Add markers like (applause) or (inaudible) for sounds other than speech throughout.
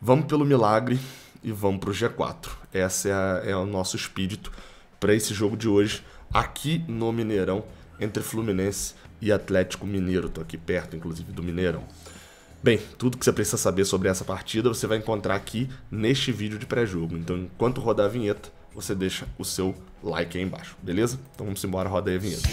Vamos pelo milagre e vamos para o G4. Esse é, é o nosso espírito para esse jogo de hoje aqui no Mineirão entre Fluminense e Atlético Mineiro. Estou aqui perto, inclusive, do Mineirão. Bem, tudo que você precisa saber sobre essa partida você vai encontrar aqui neste vídeo de pré-jogo. Então, enquanto rodar a vinheta, você deixa o seu like aí embaixo, beleza? Então vamos embora, roda aí a vinheta.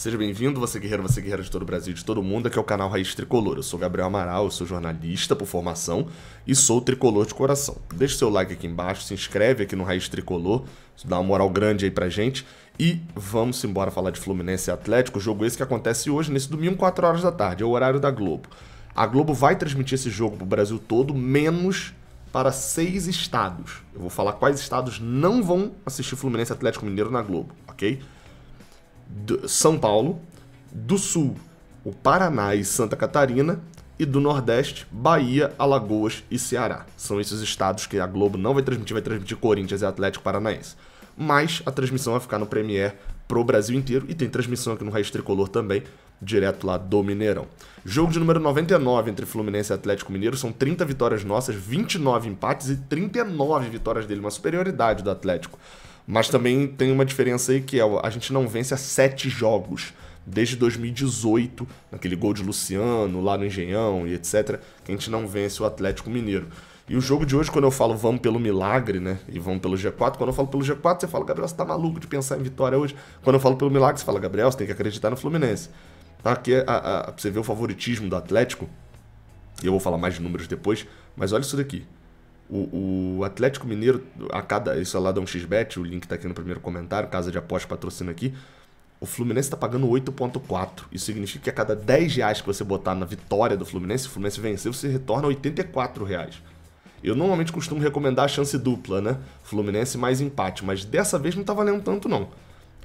Seja bem-vindo, você guerreiro, você guerreira de todo o Brasil, de todo mundo, aqui é o canal Raiz Tricolor. Eu sou Gabriel Amaral, eu sou jornalista por formação e sou tricolor de coração. Deixe seu like aqui embaixo, se inscreve aqui no Raiz Tricolor, dá uma moral grande aí pra gente. E vamos embora falar de Fluminense e Atlético, jogo esse que acontece hoje, nesse domingo, 4 horas da tarde, é o horário da Globo. A Globo vai transmitir esse jogo pro Brasil todo, menos para seis estados. Eu vou falar quais estados não vão assistir Fluminense e Atlético Mineiro na Globo, ok? do São Paulo, do Sul, o Paraná e Santa Catarina, e do Nordeste, Bahia, Alagoas e Ceará. São esses estados que a Globo não vai transmitir, vai transmitir Corinthians e Atlético Paranaense. Mas a transmissão vai ficar no Premier pro Brasil inteiro e tem transmissão aqui no Raiz Tricolor também, direto lá do Mineirão. Jogo de número 99 entre Fluminense e Atlético Mineiro, são 30 vitórias nossas, 29 empates e 39 vitórias dele, uma superioridade do Atlético. Mas também tem uma diferença aí que é, a gente não vence há sete jogos. Desde 2018, naquele gol de Luciano, lá no Engenhão e etc., que a gente não vence o Atlético Mineiro. E o jogo de hoje, quando eu falo vamos pelo milagre, né? E vamos pelo G4, quando eu falo pelo G4, você fala, Gabriel, você tá maluco de pensar em vitória hoje. Quando eu falo pelo milagre, você fala, Gabriel, você tem que acreditar no Fluminense. Tá aqui é a, a, pra você ver o favoritismo do Atlético, e eu vou falar mais de números depois, mas olha isso daqui. O, o, Atlético Mineiro, a cada. Isso é lá dá um xbet, o link tá aqui no primeiro comentário, casa de aposta patrocina aqui. O Fluminense está pagando 8,4. Isso significa que a cada 10 reais que você botar na vitória do Fluminense, o Fluminense vencer, você retorna 84 reais. Eu normalmente costumo recomendar a chance dupla, né? Fluminense mais empate, mas dessa vez não tá valendo tanto não.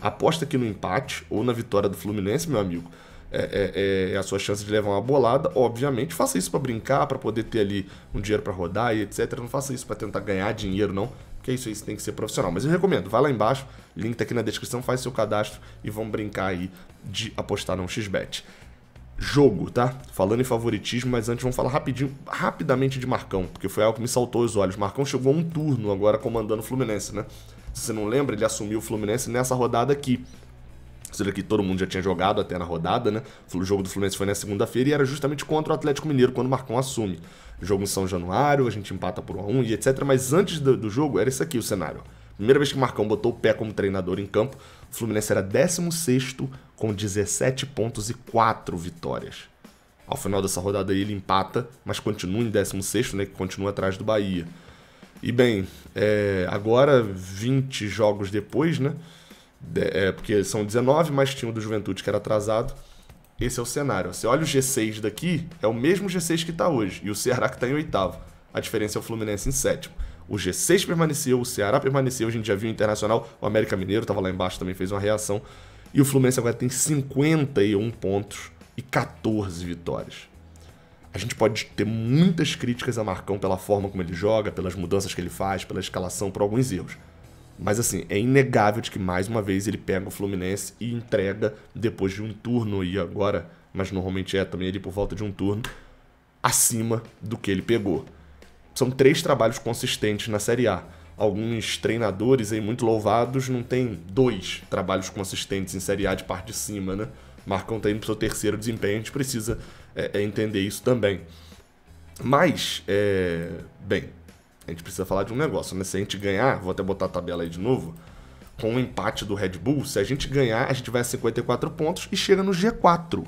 Aposta aqui no empate ou na vitória do Fluminense, meu amigo. É, é, é, é a sua chance de levar uma bolada, obviamente, faça isso para brincar, para poder ter ali um dinheiro para rodar e etc. Não faça isso para tentar ganhar dinheiro, não. Porque isso aí você tem que ser profissional. Mas eu recomendo, vai lá embaixo, link tá aqui na descrição, faz seu cadastro e vamos brincar aí de apostar num XBET jogo, tá? Falando em favoritismo, mas antes vamos falar rapidinho, rapidamente de Marcão, porque foi algo que me saltou os olhos. Marcão chegou um turno agora comandando o Fluminense, né? Se você não lembra, ele assumiu o Fluminense nessa rodada aqui considera que todo mundo já tinha jogado até na rodada, né? O jogo do Fluminense foi na segunda-feira e era justamente contra o Atlético Mineiro, quando o Marcão assume. Jogo em São Januário, a gente empata por 1x1 e etc. Mas antes do, do jogo, era isso aqui o cenário. Primeira vez que o Marcão botou o pé como treinador em campo, o Fluminense era 16 com 17 pontos e 4 vitórias. Ao final dessa rodada aí, ele empata, mas continua em 16, né? Que continua atrás do Bahia. E bem, é, agora, 20 jogos depois, né? É, porque são 19, mas tinha o do Juventude que era atrasado. Esse é o cenário. Você olha o G6 daqui, é o mesmo G6 que está hoje. E o Ceará que está em oitavo. A diferença é o Fluminense em sétimo. O G6 permaneceu, o Ceará permaneceu, a gente já viu o Internacional, o América Mineiro estava lá embaixo, também fez uma reação. E o Fluminense agora tem 51 pontos e 14 vitórias. A gente pode ter muitas críticas a Marcão pela forma como ele joga, pelas mudanças que ele faz, pela escalação, por alguns erros. Mas assim, é inegável de que mais uma vez ele pega o Fluminense e entrega depois de um turno e agora, mas normalmente é também ele por volta de um turno, acima do que ele pegou. São três trabalhos consistentes na Série A. Alguns treinadores aí muito louvados não têm dois trabalhos consistentes em Série A de parte de cima, né? Marcão tá indo pro seu terceiro desempenho, a gente precisa é, é entender isso também. Mas, é, bem, a gente precisa falar de um negócio, né? Se a gente ganhar, vou até botar a tabela aí de novo, com o um empate do Red Bull, se a gente ganhar, a gente vai a 54 pontos e chega no G4.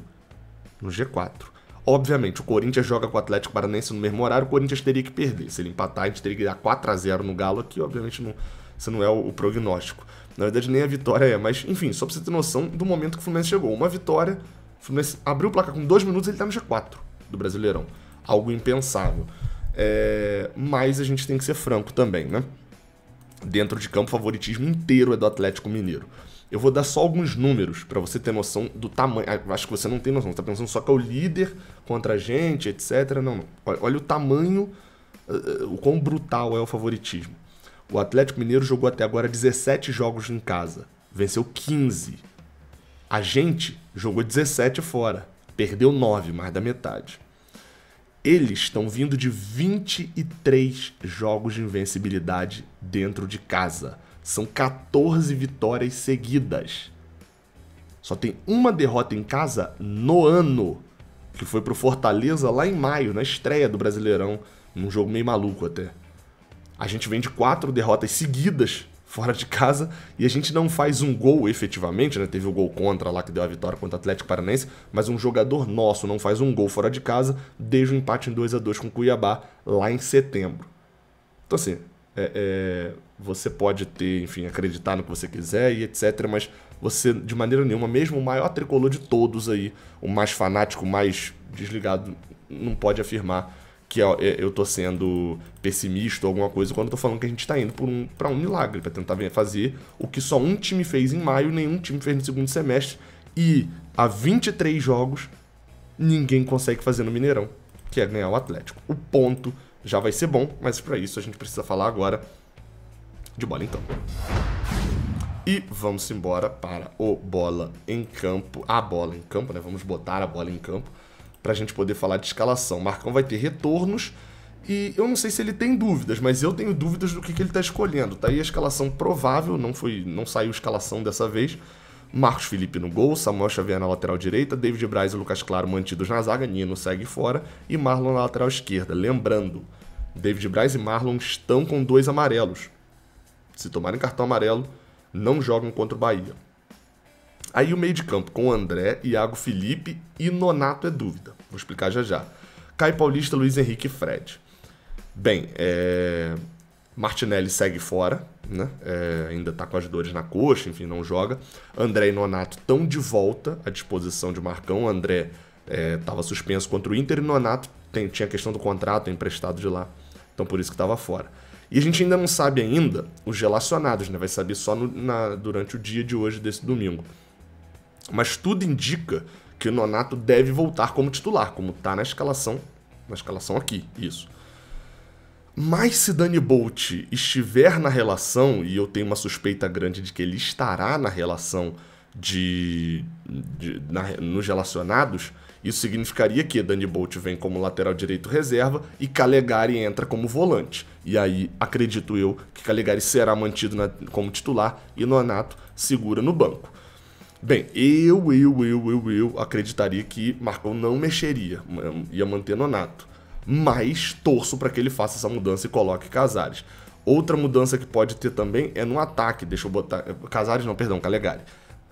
No G4. Obviamente, o Corinthians joga com o Atlético Paranense no mesmo horário, o Corinthians teria que perder. Se ele empatar, a gente teria que dar 4 a 0 no Galo aqui, obviamente não, isso não é o, o prognóstico. Na verdade, nem a vitória é, mas enfim, só pra você ter noção do momento que o Fluminense chegou. Uma vitória, o Fluminense abriu o placar com 2 minutos e ele tá no G4 do Brasileirão. Algo impensável. É, mas a gente tem que ser franco também, né? Dentro de campo, o favoritismo inteiro é do Atlético Mineiro. Eu vou dar só alguns números para você ter noção do tamanho. Ah, acho que você não tem noção, você tá pensando só que é o líder contra a gente, etc. Não, não. Olha, olha o tamanho, ah, o quão brutal é o favoritismo. O Atlético Mineiro jogou até agora 17 jogos em casa, venceu 15. A gente jogou 17 fora, perdeu 9, mais da metade. Eles estão vindo de 23 jogos de invencibilidade dentro de casa. São 14 vitórias seguidas. Só tem uma derrota em casa no ano, que foi pro Fortaleza lá em maio, na estreia do Brasileirão, num jogo meio maluco até. A gente vem de quatro derrotas seguidas fora de casa e a gente não faz um gol efetivamente, né? Teve o gol contra lá que deu a vitória contra o Atlético Paranense, mas um jogador nosso não faz um gol fora de casa desde o empate em 2 a 2 com o Cuiabá lá em setembro. Então assim, é, é, você pode ter, enfim, acreditar no que você quiser e etc, mas você de maneira nenhuma, mesmo o maior tricolor de todos aí, o mais fanático, o mais desligado, não pode afirmar que eu tô sendo pessimista ou alguma coisa quando eu tô falando que a gente tá indo para um, um milagre, para tentar fazer o que só um time fez em maio, nenhum time fez no segundo semestre, e há 23 jogos ninguém consegue fazer no Mineirão, que é ganhar o Atlético. O ponto já vai ser bom, mas para isso a gente precisa falar agora de bola então. E vamos embora para o bola em campo, a bola em campo, né? Vamos botar a bola em campo para a gente poder falar de escalação. Marcão vai ter retornos e eu não sei se ele tem dúvidas, mas eu tenho dúvidas do que, que ele está escolhendo. Tá aí a escalação provável, não foi, não saiu escalação dessa vez. Marcos Felipe no gol, Samuel Xavier na lateral direita, David Braz e Lucas Claro mantidos na zaga, Nino segue fora e Marlon na lateral esquerda. Lembrando, David Braz e Marlon estão com dois amarelos. Se tomarem cartão amarelo, não jogam contra o Bahia. Aí o meio de campo com André, Iago Felipe e Nonato é dúvida. Vou explicar já já. Caio Paulista, Luiz Henrique e Fred. Bem, é... Martinelli segue fora, né? É, ainda tá com as dores na coxa, enfim, não joga. André e Nonato estão de volta à disposição de Marcão. André estava é, suspenso contra o Inter e Nonato tem, tinha questão do contrato é emprestado de lá. Então por isso que estava fora. E a gente ainda não sabe ainda os relacionados, né? Vai saber só no, na, durante o dia de hoje, desse domingo. Mas tudo indica que o Nonato deve voltar como titular, como está na escalação, na escalação aqui, isso. Mas se Dani Bolt estiver na relação, e eu tenho uma suspeita grande de que ele estará na relação de, de na, nos relacionados, isso significaria que Dani Bolt vem como lateral direito reserva e Calegari entra como volante. E aí acredito eu que Calegari será mantido na, como titular e Nonato segura no banco. Bem, eu, eu, eu, eu, eu acreditaria que Marcão não mexeria, ia manter Nonato. Mas torço para que ele faça essa mudança e coloque Casares. Outra mudança que pode ter também é no ataque. Deixa eu botar. Casares não, perdão, Calegari.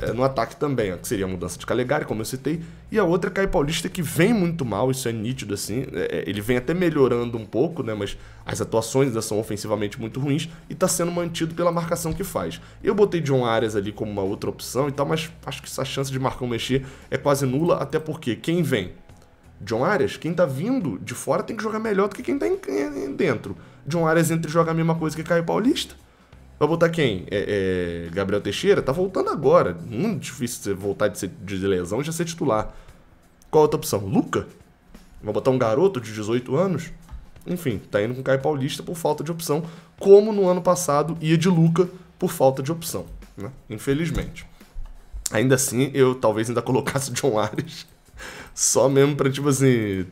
É, no ataque também, ó, que seria a mudança de Calegari, como eu citei, e a outra é Caio Paulista, que vem muito mal, isso é nítido, assim, é, é, ele vem até melhorando um pouco, né, mas as atuações ainda são ofensivamente muito ruins, e está sendo mantido pela marcação que faz. Eu botei John Arias ali como uma outra opção e tal, mas acho que essa chance de Marcão mexer é quase nula, até porque quem vem? John Arias, quem está vindo de fora tem que jogar melhor do que quem está dentro. John Arias entre joga a mesma coisa que Caio Paulista, Vai botar quem? É, é, Gabriel Teixeira? Tá voltando agora. Muito difícil você voltar de, ser, de lesão e já ser titular. Qual a outra opção? Luca? Vai botar um garoto de 18 anos? Enfim, tá indo com o Caio Paulista por falta de opção, como no ano passado ia de Luca por falta de opção, né? Infelizmente. Ainda assim, eu talvez ainda (laughs) colocasse o John Ares só mesmo pra, tipo assim,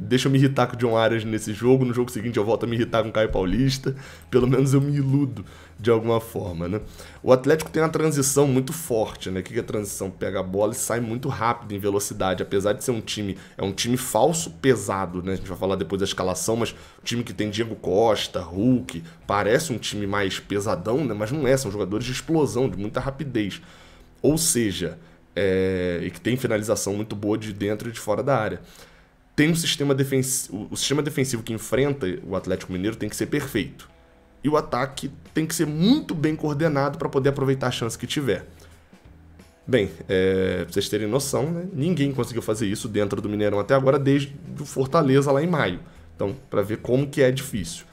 deixa eu me irritar com o John Arias nesse jogo, no jogo seguinte eu volto a me irritar com o Caio Paulista, pelo menos eu me iludo de alguma forma, né? O Atlético tem uma transição muito forte, né? O que é transição? Pega a bola e sai muito rápido em velocidade, apesar de ser um time, é um time falso pesado, né? A gente vai falar depois da escalação, mas um time que tem Diego Costa, Hulk, parece um time mais pesadão, né? Mas não é, são jogadores de explosão, de muita rapidez. Ou seja, é, e que tem finalização muito boa de dentro e de fora da área. Tem um sistema defensivo, o sistema defensivo que enfrenta o Atlético Mineiro tem que ser perfeito. E o ataque tem que ser muito bem coordenado para poder aproveitar a chance que tiver. Bem, é, pra vocês terem noção, né, ninguém conseguiu fazer isso dentro do Mineirão até agora, desde o Fortaleza lá em maio. Então, para ver como que é difícil.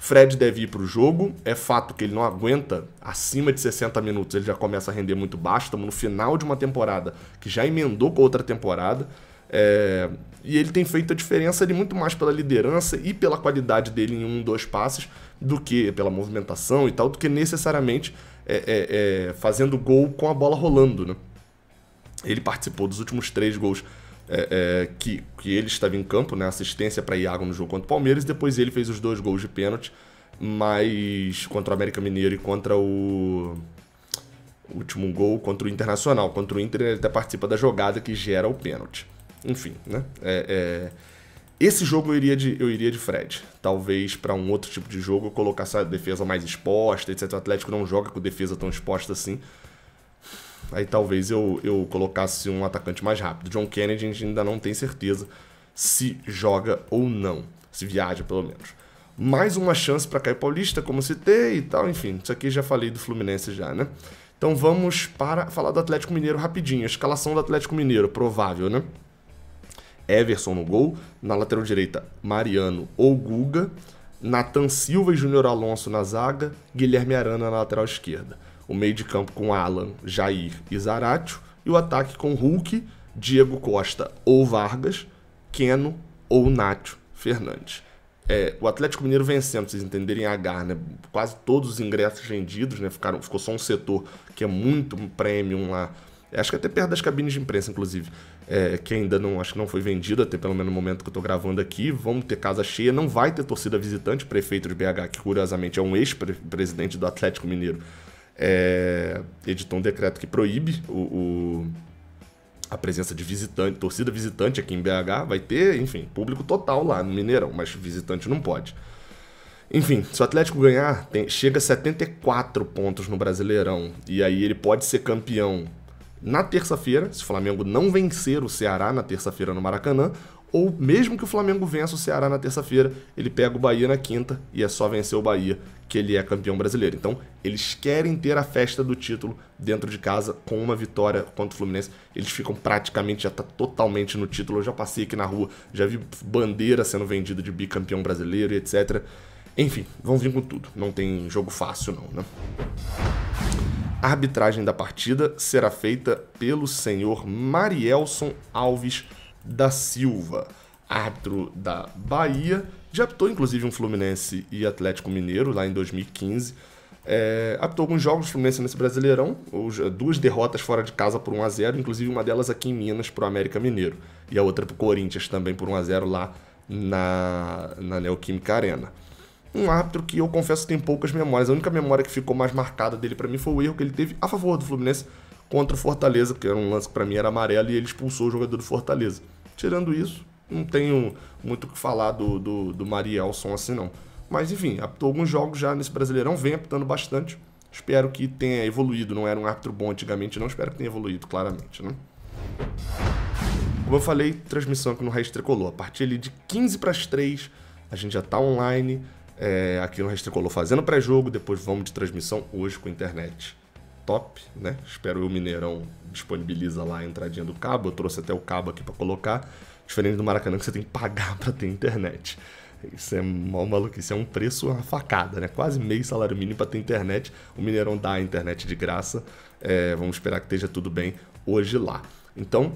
Fred deve ir para o jogo. É fato que ele não aguenta acima de 60 minutos, ele já começa a render muito baixo. Estamos no final de uma temporada que já emendou com outra temporada. É... E ele tem feito a diferença ali muito mais pela liderança e pela qualidade dele em um, dois passes, do que pela movimentação e tal, do que necessariamente é, é, é fazendo gol com a bola rolando. Né? Ele participou dos últimos três gols é, é, que, que ele estava em campo, né? Assistência para Iago no jogo contra o Palmeiras. Depois ele fez os dois gols de pênalti, mas contra o América Mineiro e contra o, o último gol contra o Internacional. Contra o Inter ele até participa da jogada que gera o pênalti. Enfim, né? É, é esse jogo eu iria de, eu iria de Fred. Talvez para um outro tipo de jogo eu colocasse a defesa mais exposta, etc. O Atlético não joga com defesa tão exposta assim. Aí talvez eu, eu colocasse um atacante mais rápido. John Kennedy a gente ainda não tem certeza se joga ou não. Se viaja, pelo menos. Mais uma chance para cair Paulista, como citei e tal. Enfim, isso aqui já falei do Fluminense já, né? Então vamos para falar do Atlético Mineiro rapidinho. A escalação do Atlético Mineiro, provável, né? Everson no gol. Na lateral direita, Mariano ou Guga. Nathan Silva e Júnior Alonso na zaga. Guilherme Arana na lateral esquerda o meio de campo com Alan, Jair e Zaratio, e o ataque com Hulk, Diego Costa ou Vargas, Keno ou Nátio Fernandes. É, o Atlético Mineiro vencendo, vocês entenderem H, né? Quase todos os ingressos vendidos, né? Ficaram, ficou só um setor que é muito premium lá. É, acho que até perto das cabines de imprensa, inclusive. É, que ainda não, acho que não foi vendido, até pelo menos no momento que eu tô gravando aqui. Vamos ter casa cheia, não vai ter torcida visitante. Prefeito de BH, que curiosamente é um ex-presidente do Atlético Mineiro, é, editou um decreto que proíbe o, o, a presença de visitante, torcida visitante aqui em BH. Vai ter, enfim, público total lá no Mineirão, mas visitante não pode. Enfim, se o Atlético ganhar, tem, chega a 74 pontos no Brasileirão. E aí ele pode ser campeão na terça-feira, se o Flamengo não vencer o Ceará na terça-feira no Maracanã, ou mesmo que o Flamengo vença o Ceará na terça-feira, ele pega o Bahia na quinta e é só vencer o Bahia que ele é campeão brasileiro. Então, eles querem ter a festa do título dentro de casa com uma vitória contra o Fluminense. Eles ficam praticamente, já tá totalmente no título. Eu já passei aqui na rua, já vi bandeira sendo vendida de bicampeão brasileiro e etc. Enfim, vão vir com tudo. Não tem jogo fácil, não, né? A arbitragem da partida será feita pelo senhor Marielson Alves da Silva, árbitro da Bahia já apitou, inclusive, um Fluminense e Atlético Mineiro lá em 2015. É, apitou alguns jogos do Fluminense nesse Brasileirão, duas derrotas fora de casa por 1 a 0 inclusive uma delas aqui em Minas para o América Mineiro, e a outra para o Corinthians também por 1 a 0 lá na, na Neoquímica Arena. Um árbitro que eu confesso tem poucas memórias. A única memória que ficou mais marcada dele para mim foi o erro que ele teve a favor do Fluminense contra o Fortaleza, porque era um lance que para mim era amarelo e ele expulsou o jogador do Fortaleza. Tirando isso, não tenho muito o que falar do, do, do Marielson assim, não. Mas enfim, apitou alguns jogos já nesse Brasileirão, vem apitando bastante. Espero que tenha evoluído. Não era um árbitro bom antigamente, não. Espero que tenha evoluído, claramente, né? Como eu falei, transmissão aqui no Raiz Tricolor. A partir ali de 15 para as 3, a gente já está online é, aqui no Raiz Tricolor fazendo pré-jogo. Depois vamos de transmissão hoje com internet top, né? Espero o Mineirão disponibiliza lá a entradinha do cabo. Eu trouxe até o cabo aqui para colocar. Diferente do Maracanã, que você tem que pagar (laughs) para ter internet. Isso é mal maluquice, é um preço, uma facada, né? Quase meio salário mínimo para ter internet. O Mineirão dá a internet de graça. É, vamos esperar que esteja tudo bem hoje lá. Então,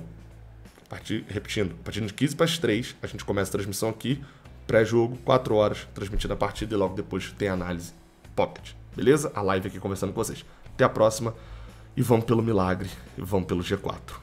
a partir, repetindo, a partir de 15 para as 3, a gente começa a transmissão aqui. Pré-jogo, 4 horas, transmitida a partida e logo depois tem análise pocket. Beleza? A live aqui conversando com vocês. Até a próxima e vamos pelo milagre, e vamos pelo G4.